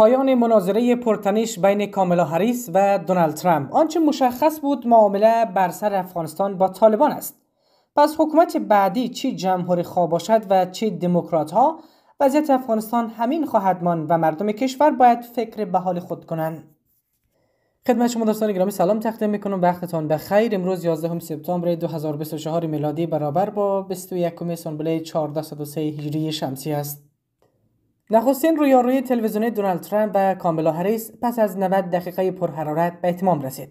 پایان مناظره پرتنش بین کاملا هریس و دونالد ترامپ آنچه مشخص بود معامله بر سر افغانستان با طالبان است پس حکومت بعدی چی جمهوری خواه باشد و چه دموکرات ها وضعیت افغانستان همین خواهد ماند و مردم کشور باید فکر به حال خود کنند خدمت شما دوستان گرامی سلام تقدیم میکنم وقتتان به خیر امروز 11 سپتامبر 2024 میلادی برابر با 21 سنبله 1403 هجری شمسی است نخستین رویاروی تلویزیونی دونالد ترامپ و کاملا هریس پس از 90 دقیقه پرحرارت به اتمام رسید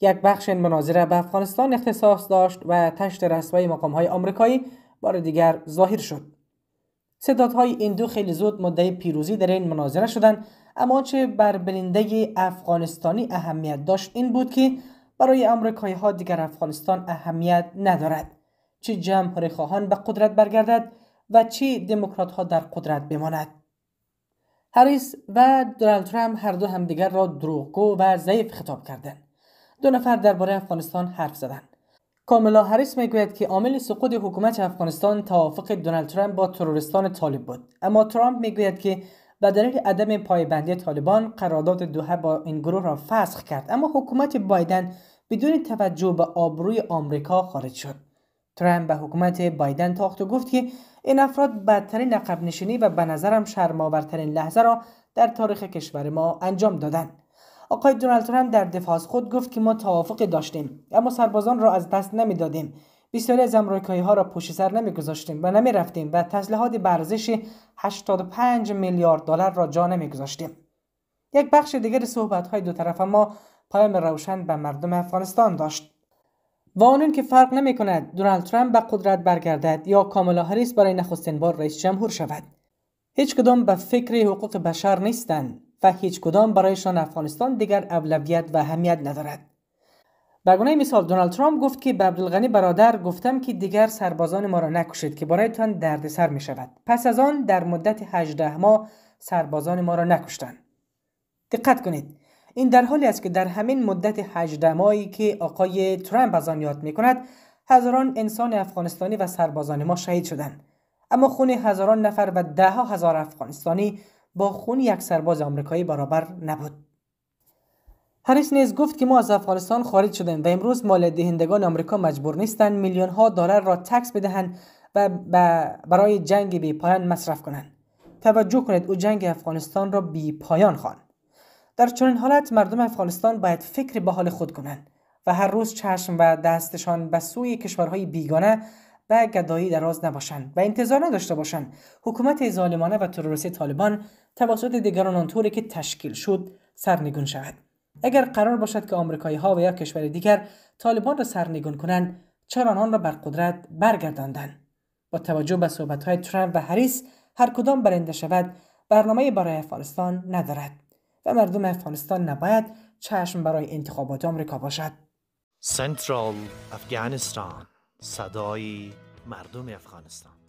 یک بخش این مناظره به افغانستان اختصاص داشت و تشت مقام های آمریکایی بار دیگر ظاهر شد های این دو خیلی زود مدعی پیروزی در این مناظره شدند اما چه بر بلنده افغانستانی اهمیت داشت این بود که برای آمریکایی ها دیگر افغانستان اهمیت ندارد چه جمهوری خواهان به قدرت برگردد و چی دموکرات ها در قدرت بماند هریس و دونالد ترامپ هر دو همدیگر را دروغگو و ضعیف خطاب کردند دو نفر درباره افغانستان حرف زدند کاملا هریس میگوید که عامل سقوط حکومت افغانستان توافق دونالد ترامپ با تروریستان طالب بود اما ترامپ میگوید که به دلیل عدم پایبندی طالبان قرارداد دوحه با این گروه را فسخ کرد اما حکومت بایدن بدون توجه به آبروی آمریکا خارج شد ترامپ به حکومت بایدن تاخت و گفت که این افراد بدترین نقب نشینی و به نظرم شرماورترین لحظه را در تاریخ کشور ما انجام دادند آقای دونالد ترامپ در دفاع از خود گفت که ما توافق داشتیم اما سربازان را از دست نمیدادیم بسیاری از امریکایی ها را پشت سر نمیگذاشتیم و رفتیم و تسلیحات به 85 میلیارد دلار را جا گذاشتیم. یک بخش دیگر صحبت های دو طرف ما پایم روشن به مردم افغانستان داشت و آنون که فرق نمی کند دونالد ترامپ به قدرت برگردد یا کاملا هریس برای نخستین بار رئیس جمهور شود هیچ کدام به فکر حقوق بشر نیستند و هیچ کدام برایشان افغانستان دیگر اولویت و اهمیت ندارد به گونه مثال دونالد ترامپ گفت که به عبدالغنی برادر گفتم که دیگر سربازان ما را نکشید که برایتان دردسر می شود پس از آن در مدت 18 ماه سربازان ما را نکشتند دقت کنید این در حالی است که در همین مدت هجده ماهی که آقای ترامپ از آن یاد می کند هزاران انسان افغانستانی و سربازان ما شهید شدند اما خون هزاران نفر و ده هزار افغانستانی با خون یک سرباز آمریکایی برابر نبود هریس نیز گفت که ما از افغانستان خارج شدیم و امروز مال دهندگان آمریکا مجبور نیستند میلیون ها دلار را تکس بدهند و برای جنگ بی پایان مصرف کنند توجه کنید او جنگ افغانستان را بی پایان خواند در چنین حالت مردم افغانستان باید فکر به حال خود کنند و هر روز چشم و دستشان به سوی کشورهای بیگانه به گدایی دراز نباشند و انتظار نداشته باشند حکومت ظالمانه و تروریستی طالبان توسط دیگران آنطوری که تشکیل شد سرنگون شود اگر قرار باشد که آمریکایی ها و یا کشور دیگر طالبان را سرنگون کنند چرا آن را بر قدرت برگرداندند با توجه به صحبت های ترامپ و هریس هر کدام برنده شود برنامه برای افغانستان ندارد و مردم افغانستان نباید چشم برای انتخابات آمریکا باشد سنترال افغانستان صدای مردم افغانستان